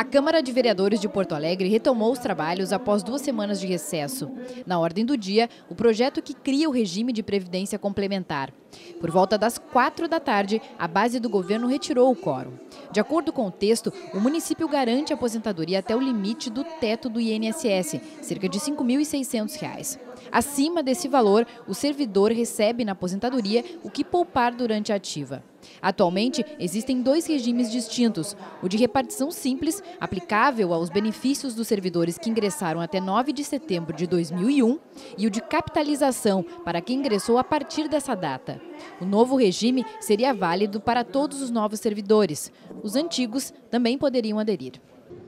A Câmara de Vereadores de Porto Alegre retomou os trabalhos após duas semanas de recesso. Na ordem do dia, o projeto que cria o regime de previdência complementar. Por volta das quatro da tarde, a base do governo retirou o quórum. De acordo com o texto, o município garante a aposentadoria até o limite do teto do INSS, cerca de R$ 5.600. Acima desse valor, o servidor recebe na aposentadoria o que poupar durante a ativa. Atualmente, existem dois regimes distintos: o de repartição simples, aplicável aos benefícios dos servidores que ingressaram até 9 de setembro de 2001, e o de capitalização, para quem ingressou a partir dessa data. O novo regime seria válido para todos os novos servidores. Os antigos também poderiam aderir.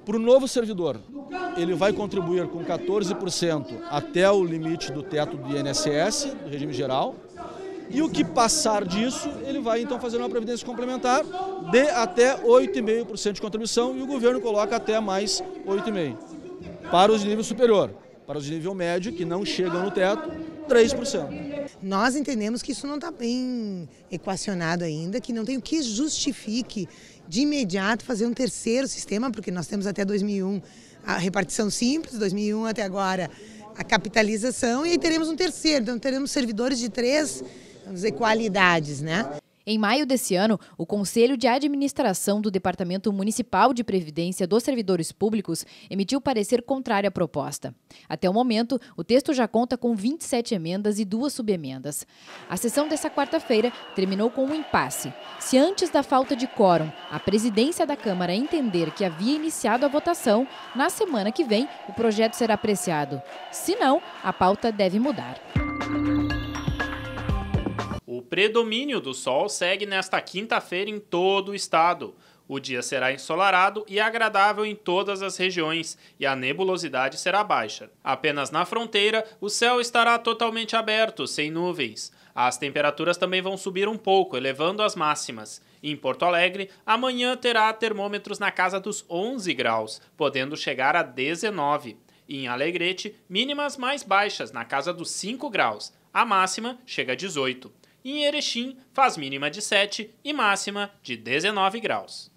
Para o novo servidor, ele vai contribuir com 14% até o limite do teto do INSS, do regime geral, e o que passar disso, ele vai então fazer uma previdência complementar de até 8,5% de contribuição e o governo coloca até mais 8,5% para os níveis superior. Para os de nível médio, que não chegam no teto, 3%. Nós entendemos que isso não está bem equacionado ainda, que não tem o que justifique de imediato fazer um terceiro sistema, porque nós temos até 2001 a repartição simples, 2001 até agora a capitalização, e aí teremos um terceiro, então teremos servidores de três vamos dizer, qualidades, né? Em maio desse ano, o Conselho de Administração do Departamento Municipal de Previdência dos Servidores Públicos emitiu parecer contrário à proposta. Até o momento, o texto já conta com 27 emendas e duas subemendas. A sessão dessa quarta-feira terminou com um impasse. Se antes da falta de quórum, a presidência da Câmara entender que havia iniciado a votação, na semana que vem o projeto será apreciado. Se não, a pauta deve mudar predomínio do sol segue nesta quinta-feira em todo o estado. O dia será ensolarado e agradável em todas as regiões, e a nebulosidade será baixa. Apenas na fronteira, o céu estará totalmente aberto, sem nuvens. As temperaturas também vão subir um pouco, elevando as máximas. Em Porto Alegre, amanhã terá termômetros na casa dos 11 graus, podendo chegar a 19. Em Alegrete, mínimas mais baixas, na casa dos 5 graus. A máxima chega a 18 e em Erechim faz mínima de 7 e máxima de 19 graus.